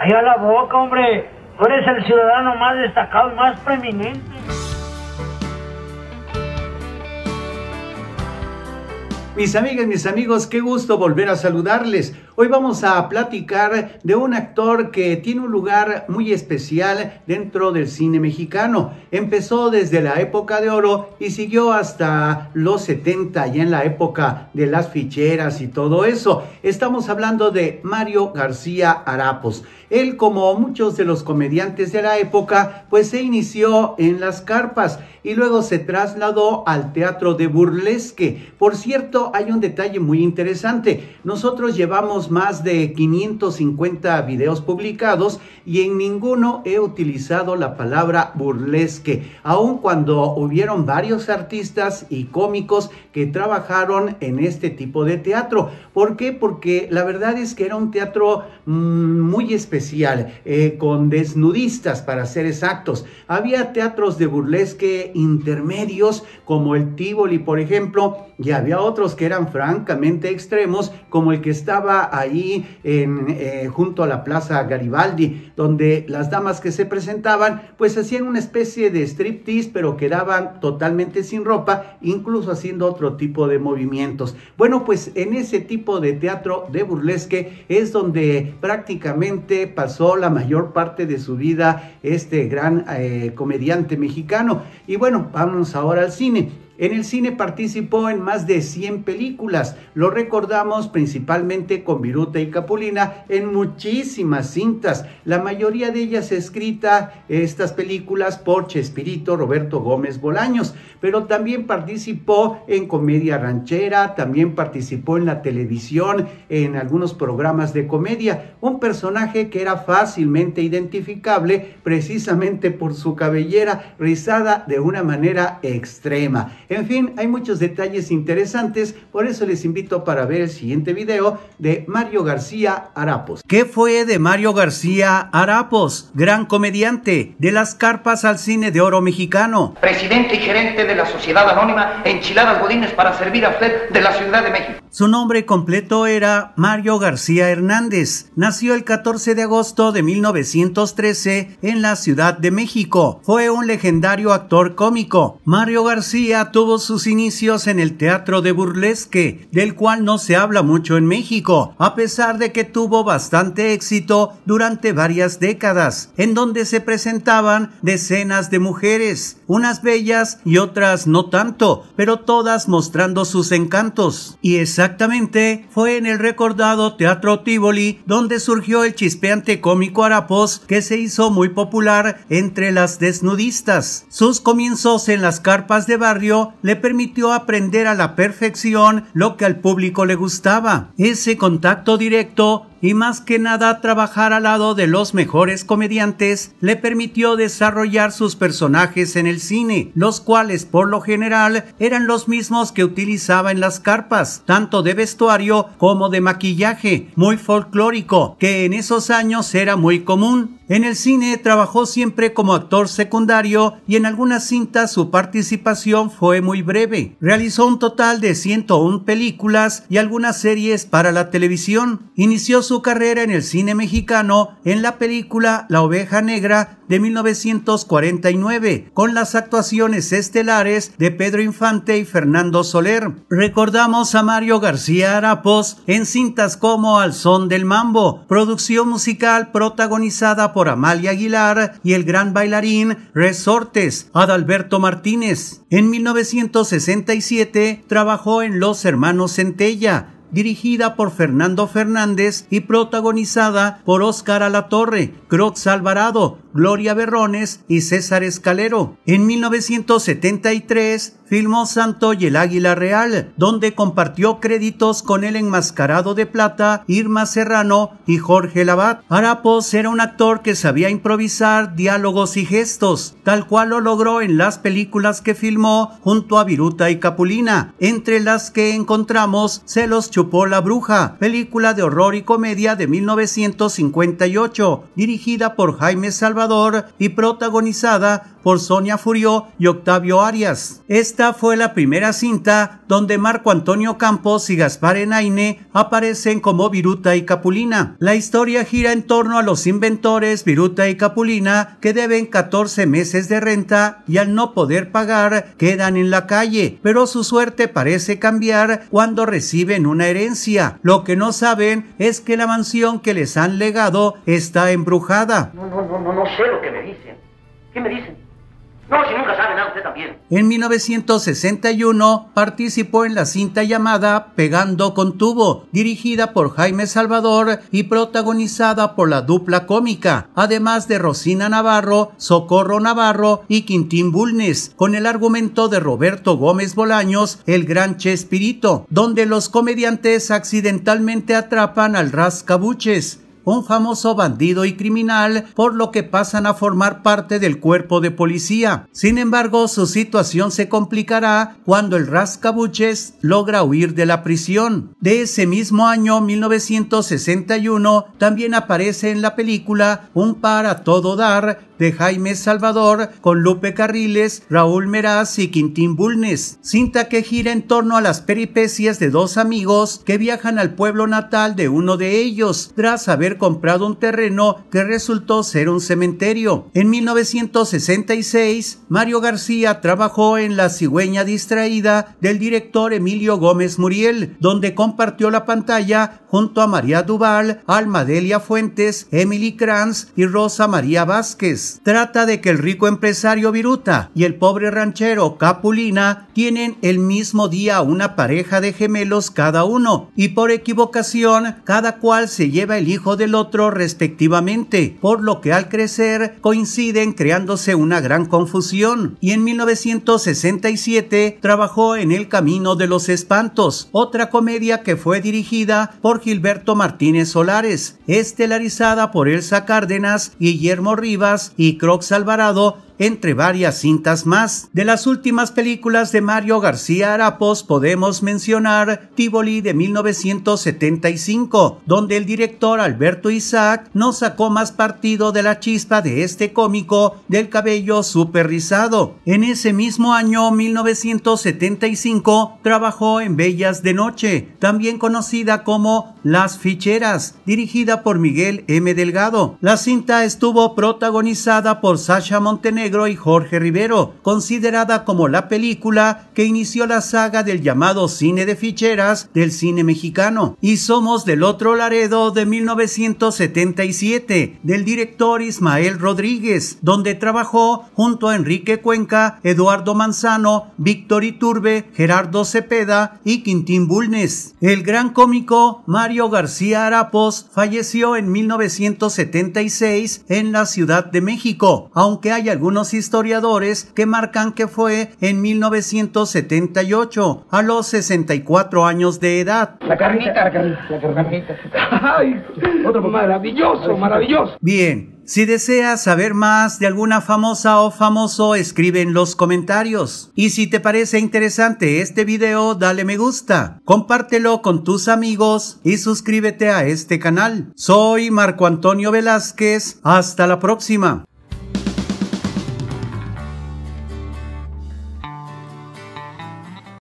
Ahí a la boca, hombre. Tú eres el ciudadano más destacado y más preeminente. Mis amigas, mis amigos, qué gusto volver a saludarles. Hoy vamos a platicar de un actor que tiene un lugar muy especial dentro del cine mexicano. Empezó desde la época de oro y siguió hasta los 70, y en la época de las ficheras y todo eso. Estamos hablando de Mario García Arapos. Él, como muchos de los comediantes de la época, pues se inició en las carpas y luego se trasladó al teatro de burlesque. Por cierto, hay un detalle muy interesante. Nosotros llevamos más de 550 videos publicados y en ninguno he utilizado la palabra burlesque, aun cuando hubieron varios artistas y cómicos que trabajaron en este tipo de teatro. ¿Por qué? Porque la verdad es que era un teatro mm, muy especial, eh, con desnudistas para ser exactos. Había teatros de burlesque intermedios como el Tivoli, por ejemplo, y había otros que eran francamente extremos, como el que estaba ahí eh, junto a la Plaza Garibaldi, donde las damas que se presentaban, pues hacían una especie de striptease, pero quedaban totalmente sin ropa, incluso haciendo otro tipo de movimientos. Bueno, pues en ese tipo de teatro de burlesque es donde prácticamente pasó la mayor parte de su vida este gran eh, comediante mexicano. Y bueno, vámonos ahora al cine. En el cine participó en más de 100 películas. Lo recordamos principalmente con Viruta y Capulina en muchísimas cintas, la mayoría de ellas escrita estas películas por Chespirito Roberto Gómez Bolaños, pero también participó en comedia ranchera, también participó en la televisión, en algunos programas de comedia, un personaje que era fácilmente identificable precisamente por su cabellera rizada de una manera extrema. En fin, hay muchos detalles interesantes, por eso les invito para ver el siguiente video de Mario García Arapos. ¿Qué fue de Mario García Arapos? Gran comediante, de las carpas al cine de oro mexicano. Presidente y gerente de la Sociedad Anónima Enchiladas Godines para servir a usted de la Ciudad de México. Su nombre completo era Mario García Hernández. Nació el 14 de agosto de 1913 en la Ciudad de México. Fue un legendario actor cómico. Mario García tuvo sus inicios en el teatro de burlesque, del cual no se habla mucho en México, a pesar de que tuvo bastante éxito durante varias décadas, en donde se presentaban decenas de mujeres, unas bellas y otras no tanto, pero todas mostrando sus encantos. Y esa Exactamente, fue en el recordado Teatro Tivoli donde surgió el chispeante cómico Arapos que se hizo muy popular entre las desnudistas. Sus comienzos en las carpas de barrio le permitió aprender a la perfección lo que al público le gustaba. Ese contacto directo y más que nada trabajar al lado de los mejores comediantes le permitió desarrollar sus personajes en el cine, los cuales por lo general eran los mismos que utilizaba en las carpas, tanto de vestuario como de maquillaje, muy folclórico, que en esos años era muy común. En el cine trabajó siempre como actor secundario y en algunas cintas su participación fue muy breve. Realizó un total de 101 películas y algunas series para la televisión. Inició su carrera en el cine mexicano en la película La oveja negra de 1949 con las actuaciones estelares de Pedro Infante y Fernando Soler. Recordamos a Mario García Arapos en cintas como Al son del mambo, producción musical protagonizada por Amalia Aguilar y el gran bailarín Resortes Adalberto Martínez. En 1967 trabajó en Los Hermanos Centella, dirigida por Fernando Fernández y protagonizada por Óscar Alatorre, Crox Alvarado, Gloria Berrones y César Escalero. En 1973 filmó Santo y el Águila Real, donde compartió créditos con el enmascarado de plata Irma Serrano y Jorge Labat. Harapos era un actor que sabía improvisar diálogos y gestos, tal cual lo logró en las películas que filmó junto a Viruta y Capulina, entre las que encontramos Se los chupó la bruja, película de horror y comedia de 1958, dirigida por Jaime Salvador y protagonizada por Sonia Furió y Octavio Arias. Esta fue la primera cinta donde Marco Antonio Campos y Gaspar Enaine aparecen como Viruta y Capulina. La historia gira en torno a los inventores Viruta y Capulina que deben 14 meses de renta y al no poder pagar quedan en la calle, pero su suerte parece cambiar cuando reciben una herencia. Lo que no saben es que la mansión que les han legado está embrujada. no, me dicen. ¿Qué me dicen? No, si nunca usted también. En 1961 participó en la cinta llamada Pegando con Tubo, dirigida por Jaime Salvador y protagonizada por la dupla cómica, además de Rosina Navarro, Socorro Navarro y Quintín Bulnes, con el argumento de Roberto Gómez Bolaños, el gran Chespirito, donde los comediantes accidentalmente atrapan al rascabuches un famoso bandido y criminal, por lo que pasan a formar parte del cuerpo de policía. Sin embargo, su situación se complicará cuando el rascabuches logra huir de la prisión. De ese mismo año, 1961, también aparece en la película Un par a todo dar de Jaime Salvador con Lupe Carriles, Raúl Meraz y Quintín Bulnes, cinta que gira en torno a las peripecias de dos amigos que viajan al pueblo natal de uno de ellos tras haber comprado un terreno que resultó ser un cementerio. En 1966, Mario García trabajó en La cigüeña distraída del director Emilio Gómez Muriel, donde compartió la pantalla junto a María Duval, Delia Fuentes, Emily Kranz y Rosa María Vázquez. Trata de que el rico empresario Viruta y el pobre ranchero Capulina tienen el mismo día una pareja de gemelos cada uno y por equivocación cada cual se lleva el hijo del otro respectivamente, por lo que al crecer coinciden creándose una gran confusión. Y en 1967 trabajó en El Camino de los Espantos, otra comedia que fue dirigida por Gilberto Martínez Solares, estelarizada por Elsa Cárdenas, Guillermo Rivas y Crox Alvarado, entre varias cintas más. De las últimas películas de Mario García Arapos podemos mencionar Tivoli de 1975, donde el director Alberto Isaac no sacó más partido de la chispa de este cómico del cabello super rizado. En ese mismo año 1975 trabajó en Bellas de Noche, también conocida como Las Ficheras, dirigida por Miguel M. Delgado. La cinta estuvo protagonizada por Sasha Montenegro y Jorge Rivero, considerada como la película que inició la saga del llamado cine de ficheras del cine mexicano. Y Somos del Otro Laredo de 1977, del director Ismael Rodríguez, donde trabajó junto a Enrique Cuenca, Eduardo Manzano, Víctor Iturbe, Gerardo Cepeda y Quintín Bulnes. El gran cómico Mario García Arapos falleció en 1976 en la Ciudad de México, aunque hay algunos historiadores que marcan que fue en 1978, a los 64 años de edad. La carnita, la carnita, la carnita. Ay, otro maravilloso, maravilloso. Bien. Si deseas saber más de alguna famosa o famoso, escribe en los comentarios. Y si te parece interesante este video, dale me gusta, compártelo con tus amigos y suscríbete a este canal. Soy Marco Antonio Velázquez, hasta la próxima.